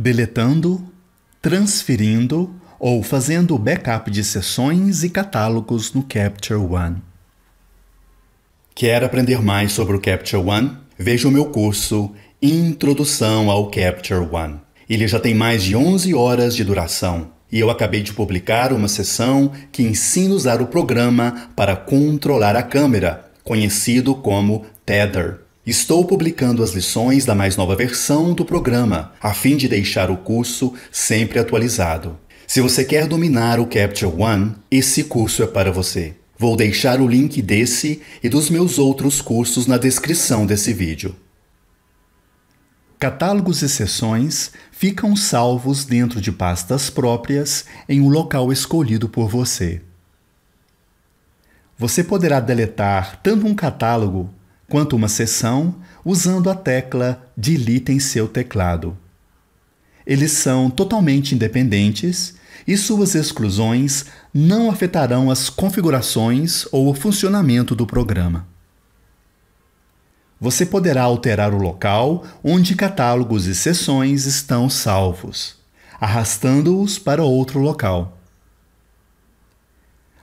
deletando, transferindo ou fazendo backup de sessões e catálogos no Capture One. Quer aprender mais sobre o Capture One? Veja o meu curso Introdução ao Capture One. Ele já tem mais de 11 horas de duração e eu acabei de publicar uma sessão que ensina a usar o programa para controlar a câmera, conhecido como Tether. Estou publicando as lições da mais nova versão do programa, a fim de deixar o curso sempre atualizado. Se você quer dominar o Capture One, esse curso é para você. Vou deixar o link desse e dos meus outros cursos na descrição desse vídeo. Catálogos e sessões ficam salvos dentro de pastas próprias em um local escolhido por você. Você poderá deletar tanto um catálogo quanto uma sessão usando a tecla Delete em seu teclado. Eles são totalmente independentes e suas exclusões não afetarão as configurações ou o funcionamento do programa. Você poderá alterar o local onde catálogos e sessões estão salvos, arrastando-os para outro local.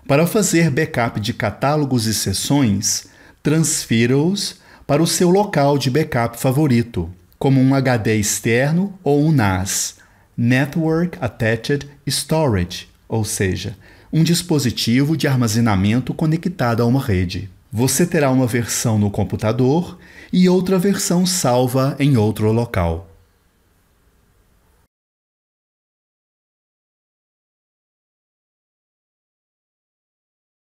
Para fazer backup de catálogos e sessões, transfira-os para o seu local de backup favorito, como um HD externo ou um NAS Network Attached Storage ou seja, um dispositivo de armazenamento conectado a uma rede. Você terá uma versão no computador e outra versão salva em outro local.